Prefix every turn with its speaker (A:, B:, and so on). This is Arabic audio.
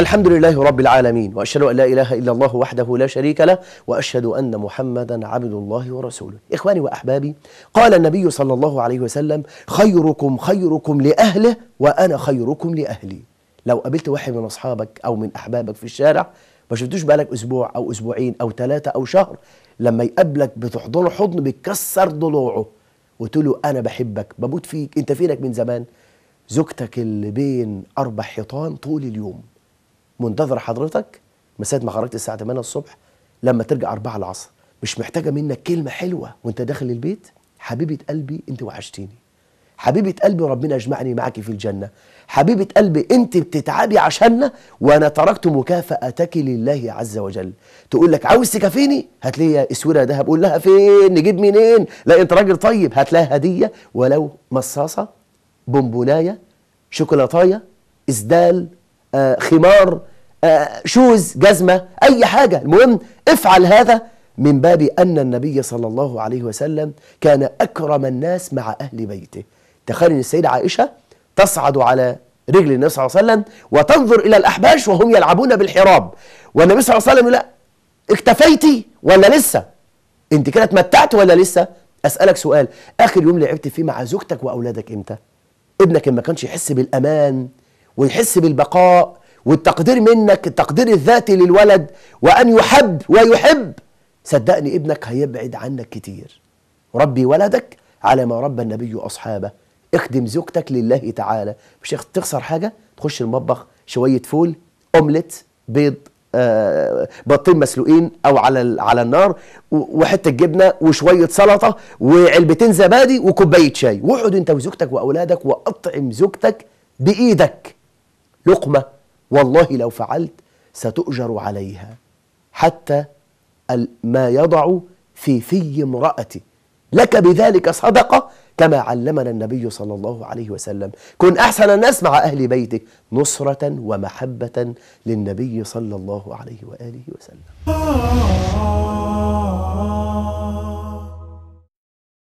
A: الحمد لله رب العالمين واشهد ان لا اله الا الله وحده لا شريك له واشهد ان محمدا عبد الله ورسوله. اخواني واحبابي قال النبي صلى الله عليه وسلم خيركم خيركم لاهله وانا خيركم لاهلي. لو قابلت واحد من اصحابك او من احبابك في الشارع ما شفتوش بقالك اسبوع او اسبوعين او ثلاثه او شهر لما يقابلك بتحضنه حضن بتكسر ضلوعه وتقول له انا بحبك بموت فيك انت فينك من زمان زوجتك اللي بين اربع حيطان طول اليوم منتظر حضرتك مساء ما خرجت الساعه 8 الصبح لما ترجع 4 العصر مش محتاجه منك كلمه حلوه وانت داخل البيت حبيبه قلبي انت وحشتيني حبيبه قلبي ربنا يجمعني معك في الجنه حبيبه قلبي انت بتتعبي عشاننا وانا تركت مكافاتك لله عز وجل تقول لك عاوز تكافيني هات لي اسوره ذهب قول لها فين نجيب منين لا انت راجل طيب هات لها هديه ولو مصاصه بونبونايه شوكولاتايه اسدال آه خمار آه، شوز جزمة أي حاجة المهم افعل هذا من باب أن النبي صلى الله عليه وسلم كان أكرم الناس مع أهل بيته تخيل أن السيدة عائشة تصعد على رجل النبي صلى الله عليه وسلم وتنظر إلى الأحباش وهم يلعبون بالحراب والنبي صلى الله عليه وسلم لا اكتفيتي ولا لسه انت كده اتمتعت ولا لسه أسألك سؤال آخر يوم لعبت فيه مع زوجتك وأولادك إمتى ابنك ما كانش يحس بالأمان ويحس بالبقاء والتقدير منك التقدير الذاتي للولد وأن يحب ويحب صدقني ابنك هيبعد عنك كتير ربي ولدك على ما ربى النبي أصحابه اخدم زوجتك لله تعالى مش تخسر حاجة تخش المطبخ شوية فول أومليت بيض آه بطين مسلوقين او على على النار وحته جبنه وشويه سلطه وعلبتين زبادي وكوبايه شاي واقعد انت وزوجتك واولادك واطعم زوجتك بايدك لقمه والله لو فعلت ستؤجر عليها حتى ما يضع في في امرأتي لك بذلك صدقة كما علمنا النبي صلى الله عليه وسلم كن أحسن الناس مع أهل بيتك نصرة ومحبة للنبي صلى الله عليه وآله وسلم